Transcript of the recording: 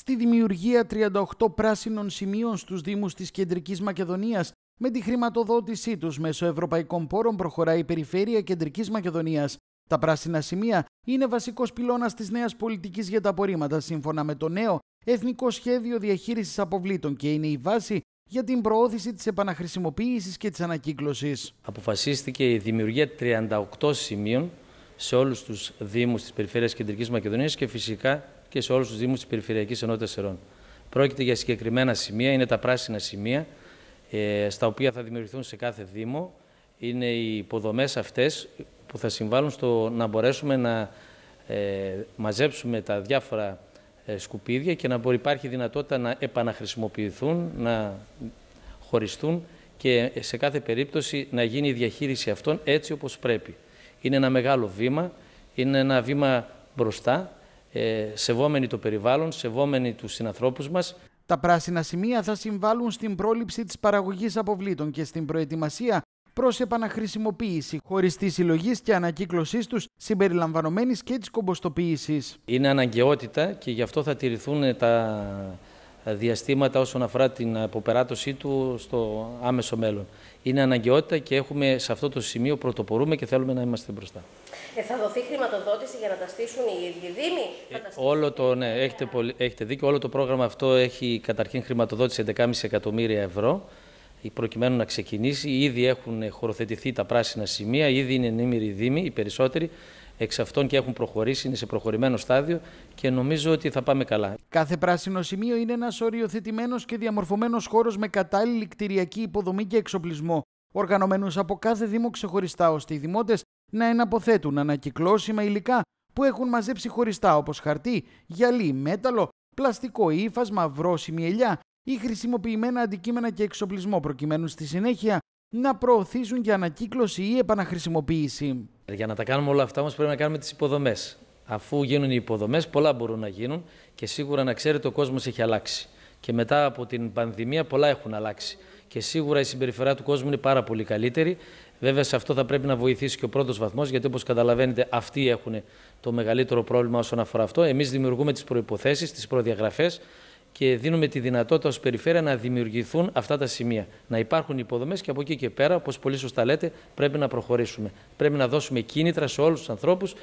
στη δημιουργία 38 πράσινων σημείων στους Δήμους της Κεντρικής Μακεδονίας. Με τη χρηματοδότησή τους μέσω ευρωπαϊκών πόρων προχωράει η Περιφέρεια Κεντρικής Μακεδονίας. Τα πράσινα σημεία είναι βασικός πυλώνας της νέας πολιτικής για τα απορρίμματα σύμφωνα με το νέο Εθνικό Σχέδιο Διαχείρισης Αποβλήτων και είναι η βάση για την προώθηση της επαναχρησιμοποίησης και της ανακύκλωσης. Αποφασίστηκε η δημιουργία 38 σημείων σε όλους τους Δήμους της Περιφέρειας Κεντρικής Μακεδονίας και φυσικά και σε όλους τους Δήμους της Περιφερειακής Ενότητας Ερών. Πρόκειται για συγκεκριμένα σημεία, είναι τα πράσινα σημεία, ε, στα οποία θα δημιουργηθούν σε κάθε Δήμο. Είναι οι υποδομές αυτές που θα συμβάλλουν στο να μπορέσουμε να ε, μαζέψουμε τα διάφορα ε, σκουπίδια και να μπορεί, υπάρχει δυνατότητα να επαναχρησιμοποιηθούν, να χωριστούν και σε κάθε περίπτωση να γίνει η διαχείριση αυτών έτσι όπως πρέπει. Είναι ένα μεγάλο βήμα, είναι ένα βήμα μπροστά ε, σεβόμενοι το περιβάλλον, σεβόμενοι τους συνανθρώπους μας. Τα πράσινα σημεία θα συμβάλλουν στην πρόληψη της παραγωγής αποβλήτων και στην προετοιμασία προς επαναχρησιμοποίηση, χωρίς τη συλλογή και ανακύκλωσής τους συμπεριλαμβανομένης και της κομποστοποίησης. Είναι αναγκαιότητα και γι' αυτό θα τηρηθούν τα ε, διαστήματα όσον αφορά την αποπεράτωσή του στο άμεσο μέλλον. Είναι αναγκαιότητα και έχουμε σε αυτό το σημείο πρωτοπορούμε και θέλουμε να είμαστε μπροστά. Ε, θα δοθεί χρηματοδότηση για να τα στήσουν οι ίδιοι Δήμοι. Ε, όλο το, ναι, έχετε, πολύ, έχετε δίκιο. Όλο το πρόγραμμα αυτό έχει καταρχήν χρηματοδότηση 11,5 εκατομμύρια ευρώ προκειμένου να ξεκινήσει. Ήδη έχουν χωροθετηθεί τα πράσινα σημεία, ήδη είναι ενήμεροι δήμοι, οι περισσότεροι εξ αυτών και έχουν προχωρήσει, είναι σε προχωρημένο στάδιο και νομίζω ότι θα πάμε καλά. Κάθε πράσινο σημείο είναι ένας οριοθετημένος και διαμορφωμένος χώρος με κατάλληλη κτηριακή υποδομή και εξοπλισμό, οργανωμένου από κάθε Δήμο ξεχωριστά, ώστε οι δημότες να εναποθέτουν ανακυκλώσιμα υλικά που έχουν μαζέψει χωριστά, όπως χαρτί, γυαλί, μέταλλο, πλαστικό ύφασμα, βρώσιμη ελιά ή χρησιμοποιημένα αντικείμενα και εξοπλισμό, προκειμένου στη συνέχεια να προωθήσουν για ανακύκλωση ή επαναχρησιμοποίηση. Ε, για να τα κάνουμε όλα αυτά όμως πρέπει να κάνουμε τις υποδομές. Αφού γίνουν οι υποδομές πολλά μπορούν να γίνουν και σίγουρα να ξέρετε ο κόσμος έχει αλλάξει. Και μετά από την πανδημία πολλά έχουν αλλάξει. Και σίγουρα η συμπεριφορά του κόσμου είναι πάρα πολύ καλύτερη. Βέβαια, σε αυτό θα πρέπει να βοηθήσει και ο πρώτος βαθμός, γιατί όπως καταλαβαίνετε, αυτοί έχουν το μεγαλύτερο πρόβλημα όσον αφορά αυτό. Εμείς δημιουργούμε τις προποθέσει, τις προδιαγραφές, και δίνουμε τη δυνατότητα ως περιφέρεια να δημιουργηθούν αυτά τα σημεία. Να υπάρχουν υποδομές και από εκεί και πέρα, όπως πολύ σωστά λέτε, πρέπει να προχωρήσουμε. Πρέπει να δώσουμε κίνητρα σε όλους τους ανθρώπους.